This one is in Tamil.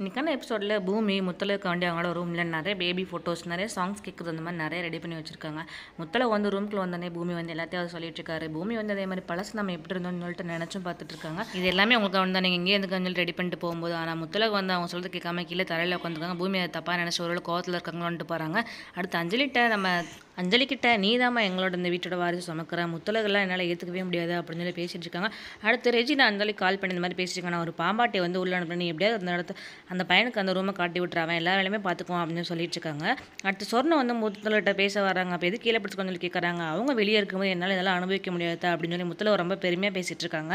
இன்றைக்கான எபிசோடில் பூமி முத்தலுக்கு வண்டி அவங்களோட ரூமில் நிறைய பேபி ஃபோட்டோஸ் நிறைய சாங்ஸ் கேட்குறது அந்த மாதிரி நிறைய ரெடி பண்ணி வச்சுருக்காங்க முத்தலை வந்து ரூம்குள்ள வந்தோடனே பூமி வந்து எல்லாத்தையும் அவர் சொல்லிட்டுருக்காரு பூமி வந்து அதே மாதிரி பழசு நம்ம எப்படி இருந்தோம்னு சொல்லிட்டு நினச்சும் பார்த்துட்டு இருக்காங்க இது எல்லாமே உங்களுக்கு வந்து நீங்கள் இங்கே இருந்து கொஞ்சம் ரெடி பண்ணிட்டு போகும்போது ஆனால் முத்தலுக்கு வந்து அவங்க சொல்கிறது கேட்காம கீழே தரையில் உட்காந்துருக்காங்க பூமி அதை தப்பாக நினச்சி ஒரு கோவத்தில் இருக்காங்களோன்ட்டு போகிறாங்க அடுத்து அஞ்சலிட்ட நம்ம அஞ்சலிக்கிட்ட நீ தாம்மா எங்களோட இந்த வீட்டோட வாரிசு சுமக்கிற முத்தலகெல்லாம் என்னால் ஏற்றுக்கவே முடியாது அப்படின்னு சொல்லி பேசிகிட்டு இருக்காங்க அடுத்து ரெஜி நான் அஞ்சலி கால் பண்ணி இந்த மாதிரி பேசியிருக்கேன் நான் ஒரு பாம்பாட்டை வந்து உள்ள நீ எப்படியாவது அந்த இடத்து அந்த பையனுக்கு அந்த ரூமை காட்டி விட்டுறாங்க எல்லா வேலையுமே பார்த்துக்குவோம் அப்படின்னு சொல்லிட்டு இருக்காங்க அடுத்து சொர்ணம் வந்து முத்தலகிட்ட பேச வராங்க அப்போ எது கீழே பிடிச்சி கொஞ்சம் கேட்குறாங்க அவங்க வெளியே இருக்கும்போது என்னால் இதெல்லாம் அனுபவிக்க முடியாது அப்படின்னு சொல்லி முத்தல ரொம்ப பெருமையாக பேசிகிட்டு இருக்காங்க